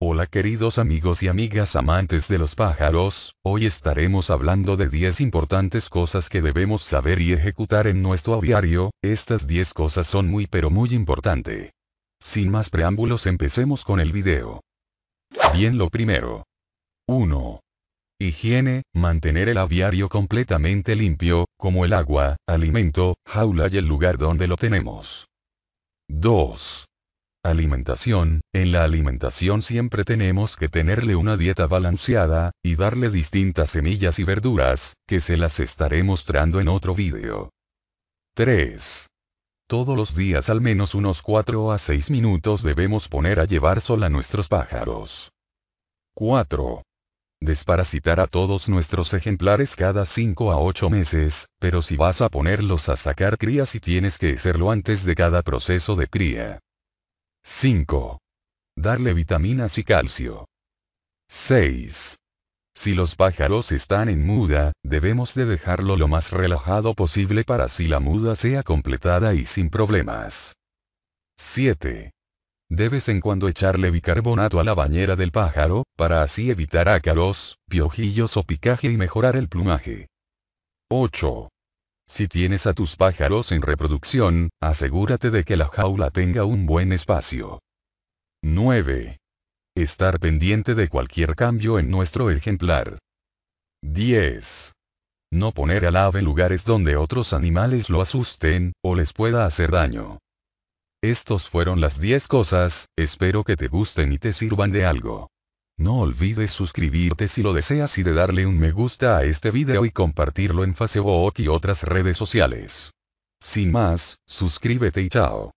Hola queridos amigos y amigas amantes de los pájaros, hoy estaremos hablando de 10 importantes cosas que debemos saber y ejecutar en nuestro aviario, estas 10 cosas son muy pero muy importante. Sin más preámbulos empecemos con el video. Bien lo primero. 1. Higiene, mantener el aviario completamente limpio, como el agua, alimento, jaula y el lugar donde lo tenemos. 2. Alimentación. En la alimentación siempre tenemos que tenerle una dieta balanceada, y darle distintas semillas y verduras, que se las estaré mostrando en otro vídeo. 3. Todos los días al menos unos 4 a 6 minutos debemos poner a llevar sol a nuestros pájaros. 4 desparasitar a todos nuestros ejemplares cada 5 a 8 meses, pero si vas a ponerlos a sacar crías y tienes que hacerlo antes de cada proceso de cría. 5. Darle vitaminas y calcio. 6. Si los pájaros están en muda, debemos de dejarlo lo más relajado posible para si la muda sea completada y sin problemas. 7. De vez en cuando echarle bicarbonato a la bañera del pájaro, para así evitar ácaros, piojillos o picaje y mejorar el plumaje. 8. Si tienes a tus pájaros en reproducción, asegúrate de que la jaula tenga un buen espacio. 9. Estar pendiente de cualquier cambio en nuestro ejemplar. 10. No poner al ave en lugares donde otros animales lo asusten, o les pueda hacer daño. Estos fueron las 10 cosas, espero que te gusten y te sirvan de algo. No olvides suscribirte si lo deseas y de darle un me gusta a este video y compartirlo en Facebook y otras redes sociales. Sin más, suscríbete y chao.